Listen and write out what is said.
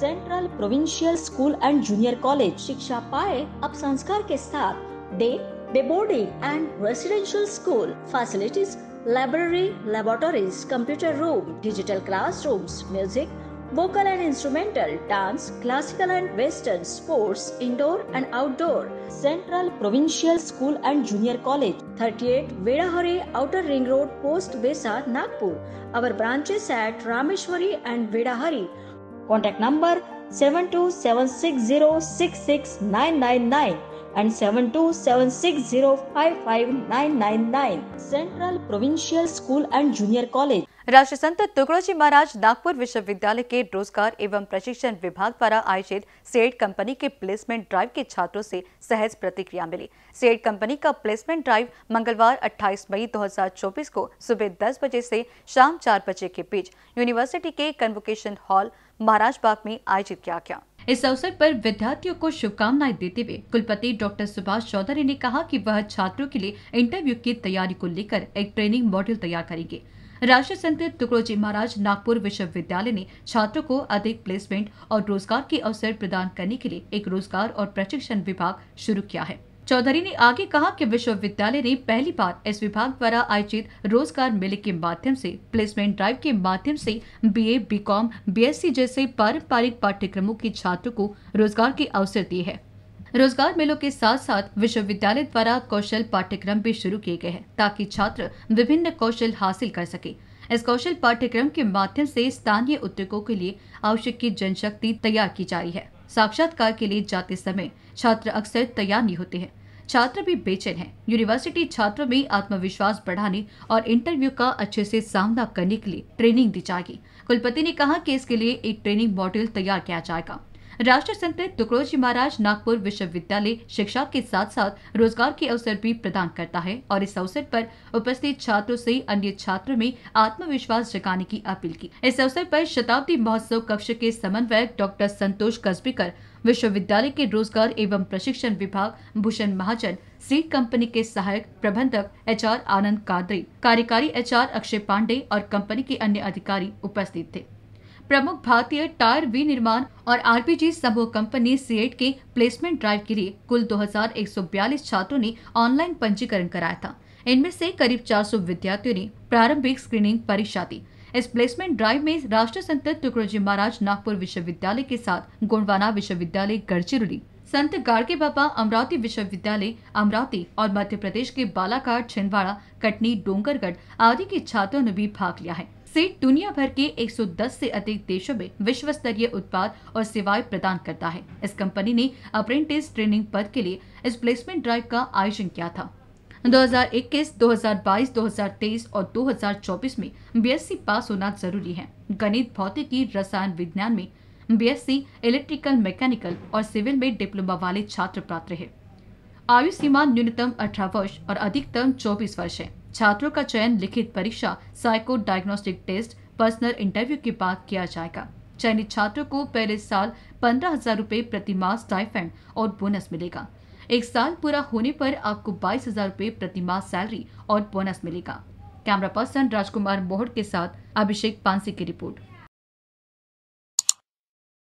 Central provincial school and junior college शिक्षा पाए अब संस्कार के साथ day day boarding and residential school facilities library laboratories computer room digital classrooms music vocal and instrumental dance classical and western sports indoor and outdoor central provincial school and junior college 38 at Vedahari outer ring road post Besa Nagpur our branches at Rameshwari and Vedahari Contact number 727606699 and 727605599. Central Provincial School and Junior College. राष्ट्र संत तुकड़ोजी महाराज नागपुर विश्वविद्यालय के रोजगार एवं प्रशिक्षण विभाग द्वारा आयोजित सेट कंपनी के प्लेसमेंट ड्राइव के छात्रों से सहज प्रतिक्रिया मिली सेट कंपनी का प्लेसमेंट ड्राइव मंगलवार 28 मई 2024 को सुबह 10 बजे से शाम 4 बजे के बीच यूनिवर्सिटी के कन्वोकेशन हॉल महाराज बाग में आयोजित किया गया इस अवसर पर विद्यार्थियों को शुभकामनाएं देते हुए कुलपति डॉक्टर सुभाष चौधरी ने कहा कि वह छात्रों के लिए इंटरव्यू की तैयारी को लेकर एक ट्रेनिंग मॉड्यूल तैयार करेंगे राष्ट्रीय संत टुकड़ोजी महाराज नागपुर विश्वविद्यालय ने छात्रों को अधिक प्लेसमेंट और रोजगार के अवसर प्रदान करने के लिए एक रोजगार और प्रशिक्षण विभाग शुरू किया है चौधरी ने आगे कहा कि विश्वविद्यालय ने पहली बार इस विभाग द्वारा आयोजित रोजगार मेले के माध्यम से प्लेसमेंट ड्राइव के माध्यम से बीए, बीकॉम, बीएससी जैसे पारंपरिक पाठ्यक्रमों के छात्रों को रोजगार के अवसर दिए है रोजगार मेलों के साथ साथ विश्वविद्यालय द्वारा कौशल पाठ्यक्रम भी शुरू किए गए हैं ताकि छात्र विभिन्न कौशल हासिल कर सके इस कौशल पाठ्यक्रम के माध्यम से स्थानीय उद्योगों के लिए आवश्यक की जनशक्ति तैयार की जा रही है साक्षात्कार के लिए जाते समय छात्र अक्सर तैयार नहीं होते हैं छात्र भी बेचैन हैं यूनिवर्सिटी छात्रों में आत्मविश्वास बढ़ाने और इंटरव्यू का अच्छे से सामना करने के लिए ट्रेनिंग दी जाएगी कुलपति ने कहा कि इसके लिए एक ट्रेनिंग मॉड्यूल तैयार किया जाएगा राष्ट्र संत तुकड़ोजी महाराज नागपुर विश्वविद्यालय शिक्षा के साथ साथ रोजगार के अवसर भी प्रदान करता है और इस अवसर पर उपस्थित छात्रों से अन्य छात्रों में आत्मविश्वास जगाने की अपील की इस अवसर पर शताब्दी महोत्सव कक्ष के समन्वयक डॉक्टर संतोष कसबीकर विश्वविद्यालय के रोजगार एवं प्रशिक्षण विभाग भूषण महाजन सीड कंपनी के सहायक प्रबंधक आर आनंद कादरी कार्यकारी आर अक्षय पांडे और कंपनी के अन्य अधिकारी उपस्थित थे प्रमुख भारतीय टायर विनिर्माण और आरपीजी समूह कंपनी सीएट के प्लेसमेंट ड्राइव के लिए कुल 2142 छात्रों ने ऑनलाइन पंजीकरण कराया था इनमें से करीब 400 विद्यार्थियों ने प्रारंभिक स्क्रीनिंग परीक्षा दी इस प्लेसमेंट ड्राइव में राष्ट्र संत टुकड़ोजी महाराज नागपुर विश्वविद्यालय के साथ गोंडवाना विश्वविद्यालय गढ़चिरौली संत गाड़के बाबा अमरावती विश्वविद्यालय अमरावती और मध्य प्रदेश के बालाघाट छिंदवाड़ा कटनी डोंगरगढ़ आदि के छात्रों ने भी भाग लिया है सेट दुनिया भर के 110 से अधिक देशों में विश्व स्तरीय उत्पाद और सेवाएं प्रदान करता है इस कंपनी ने अप्रेंटिस ट्रेनिंग पद के लिए इस प्लेसमेंट ड्राइव का आयोजन किया था 2021, 2022, 2023 और 2024 में बीएससी पास होना जरूरी है गणित भौतिकी रसायन विज्ञान में बीएससी इलेक्ट्रिकल मैकेनिकल और सिविल में डिप्लोमा वाले छात्र पात्र है आयु सीमा न्यूनतम अठारह वर्ष और अधिकतम चौबीस वर्ष है छात्रों का चयन लिखित परीक्षा psycho diagnostic test personal interview के बाद किया जाएगा चयनित छात्रों को पहले साल पंद्रह हजार रूपए प्रति मास स्टाइफेंड और बोनस मिलेगा एक साल पूरा होने पर आपको बाईस हजार रूपए प्रतिमाह सैलरी और बोनस मिलेगा कैमरा पर्सन राजकुमार मोहड़ के साथ अभिषेक पांसी की रिपोर्ट